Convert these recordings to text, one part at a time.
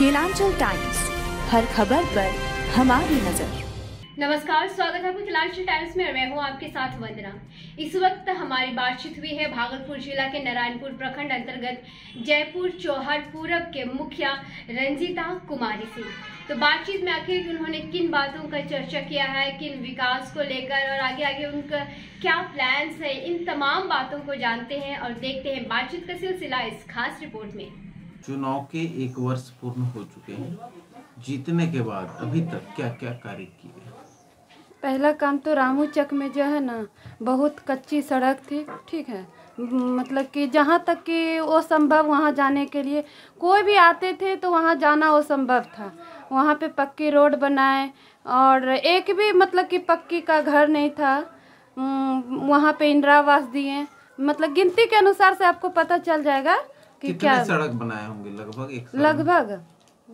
Kelanchal times हर खबर पर हमारी नजर नमस्कार स्वागत है आपका केलांचल टाइम्स में मैं हूं आपके साथ वंदना इस वक्त हमारी बातचीत हुई है भागलपुर जिला के नारायणपुर प्रखंड अंतर्गत जयपुर चौहार पूरब के मुखिया रंजीता कुमारी से तो बातचीत में आखिर उन्होंने किन बातों का चर्चा किया है किन विकास को लेकर और आगे आगे उनका क्या प्लान्स है इन तमाम बातों को जानते हैं और देखते हैं बातचीत का सिलसिला इस खास रिपोर्ट में चुनाव के एक वर्ष पूर्ण हो चुके हैं जीतने के बाद अभी तक क्या क्या कार्य किए पहला काम तो रामू चक में जो है ना बहुत कच्ची सड़क थी ठीक है मतलब कि जहाँ तक कि वो संभव वहाँ जाने के लिए कोई भी आते थे तो वहाँ जाना वो संभव था वहाँ पे पक्की रोड बनाए और एक भी मतलब कि पक्की का घर नहीं था वहाँ पे इंदिरा आवास दिए मतलब गिनती के अनुसार से आपको पता चल जाएगा कि क्या सड़क बनाए होंगे लगभग एक लगभग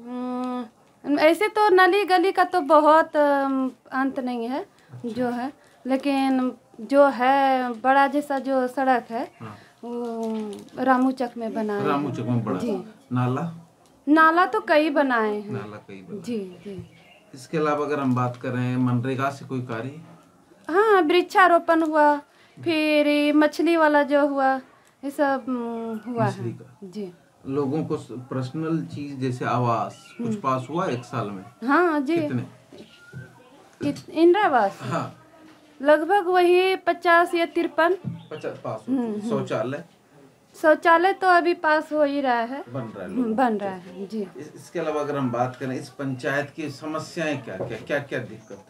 हम्म, ऐसे तो नली गली का तो बहुत अंत नहीं है अच्छा। जो है लेकिन जो है बड़ा जैसा जो सड़क है हाँ। वो रामू चक में बना रामू चक में बड़ा जी नाला नाला तो कई बनाए हैं नाला कई बनाए। जी जी इसके अलावा अगर हम बात करें मनरेगा से कोई कार्य हाँ वृक्षारोपण हुआ फिर मछली वाला जो हुआ ये सब हम्म, हुआ है जी लोगों को पर्सनल चीज जैसे आवास कुछ हम्म। पास हुआ एक साल में हाँ जी कितने इंदिरा आवास हाँ लगभग वही पचास या तिरपन पचास पास हम्म, शौचालय शौचालय तो अभी पास हो ही रहा है बन रहा है बन रहा है जी इस, इसके अलावा अगर हम बात करें इस पंचायत की समस्याएं क्या क्या क्या क्या दिक्कत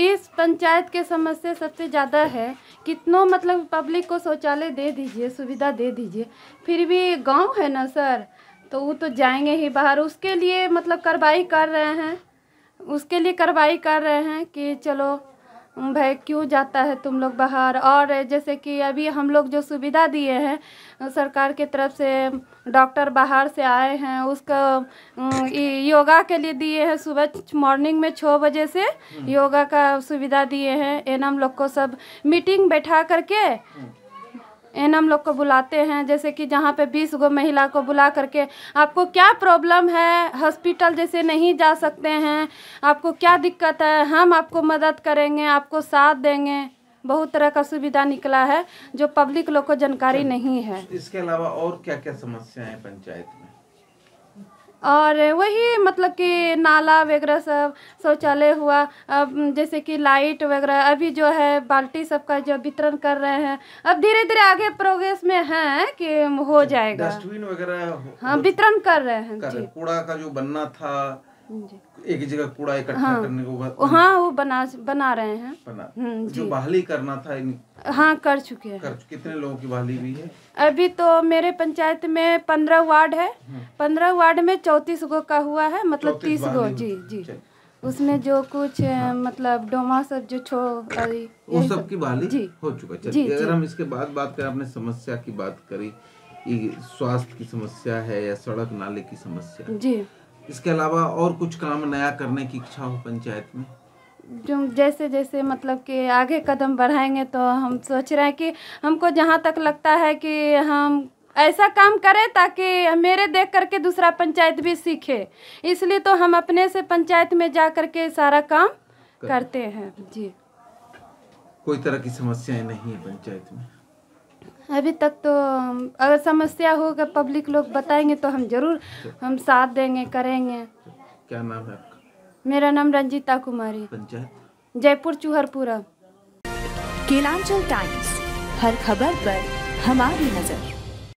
इस पंचायत के समस्या सबसे ज़्यादा है कितनों मतलब पब्लिक को शौचालय दे दीजिए सुविधा दे दीजिए फिर भी गांव है ना सर तो वो तो जाएंगे ही बाहर उसके लिए मतलब कार्रवाई कर रहे हैं उसके लिए कार्रवाई कर रहे हैं कि चलो भाई क्यों जाता है तुम लोग बाहर और जैसे कि अभी हम लोग जो सुविधा दिए हैं सरकार के तरफ से डॉक्टर बाहर से आए हैं उसका योगा के लिए दिए हैं सुबह मॉर्निंग में छः बजे से हम्म। योगा का सुविधा दिए हैं एनम लोग को सब मीटिंग बैठा करके हम्म। एन एम लोग को बुलाते हैं जैसे कि जहाँ पे बीस गो महिला को बुला करके आपको क्या प्रॉब्लम है हॉस्पिटल जैसे नहीं जा सकते हैं आपको क्या दिक्कत है हम आपको मदद करेंगे आपको साथ देंगे बहुत तरह का सुविधा निकला है जो पब्लिक लोग को जानकारी अच्छा। नहीं है इसके अलावा और क्या क्या समस्या है पंचायत में और वही मतलब कि नाला वगैरह सब शौचालय हुआ अब जैसे कि लाइट वगैरह अभी जो है बाल्टी सबका जो वितरण कर रहे हैं अब धीरे धीरे आगे प्रोग्रेस में है कि हो अच्छा, जाएगा डस्टबिन वगैरह हाँ वितरण कर रहे हैं कूड़ा का जो बनना था एक जगह कूड़ा इकट्ठा हाँ, करने को हाँ वो बना बना रहे हैं बना हम्म, तो जो बहाली करना था इन... हाँ कर चुके हैं कर कितने लोगों की बहाली हुई है अभी तो मेरे पंचायत में पंद्रह वार्ड है हम्म। पंद्रह वार्ड में चौतीस गो का हुआ है मतलब तीस गो जी जी उसमें जो कुछ हाँ। मतलब डोमा सब जो छो वो सब की बहाली हो चुका है अगर हम इसके बाद बात करें आपने समस्या की बात करी स्वास्थ्य की समस्या है या सड़क नाले की समस्या जी इसके अलावा और कुछ काम नया करने की इच्छा हो पंचायत में जो जैसे जैसे मतलब कि आगे कदम बढ़ाएंगे तो हम सोच रहे हैं कि हमको जहाँ तक लगता है कि हम ऐसा काम करें ताकि मेरे देख करके दूसरा पंचायत भी सीखे इसलिए तो हम अपने से पंचायत में जा करके सारा काम कर। करते हैं जी कोई तरह की समस्याएं नहीं है पंचायत में अभी तक तो अगर समस्या होगा पब्लिक लोग बताएंगे तो हम जरूर हम साथ देंगे करेंगे क्या नाम है आपका मेरा नाम रंजीता कुमारी जयपुर चूहरपुरा केलांचल टाइम्स हर खबर पर हमारी नज़र